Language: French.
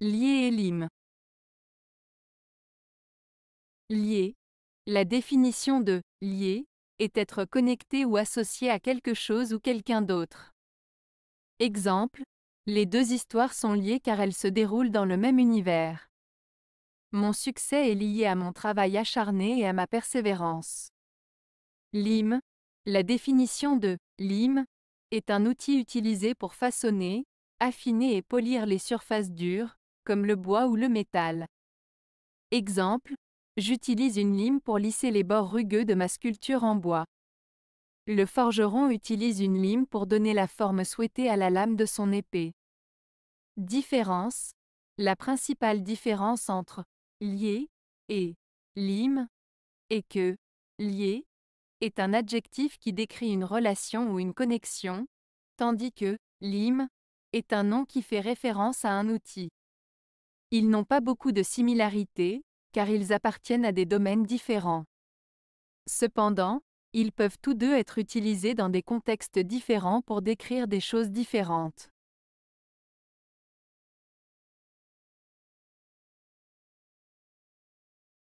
Lier et lime. Lié. La définition de lié » est être connecté ou associé à quelque chose ou quelqu'un d'autre. Exemple, les deux histoires sont liées car elles se déroulent dans le même univers. Mon succès est lié à mon travail acharné et à ma persévérance. Lime. La définition de lime est un outil utilisé pour façonner, affiner et polir les surfaces dures, comme le bois ou le métal. Exemple, j'utilise une lime pour lisser les bords rugueux de ma sculpture en bois. Le forgeron utilise une lime pour donner la forme souhaitée à la lame de son épée. Différence. La principale différence entre lier et lime est que lier est un adjectif qui décrit une relation ou une connexion, tandis que lime est un nom qui fait référence à un outil. Ils n'ont pas beaucoup de similarités, car ils appartiennent à des domaines différents. Cependant, ils peuvent tous deux être utilisés dans des contextes différents pour décrire des choses différentes.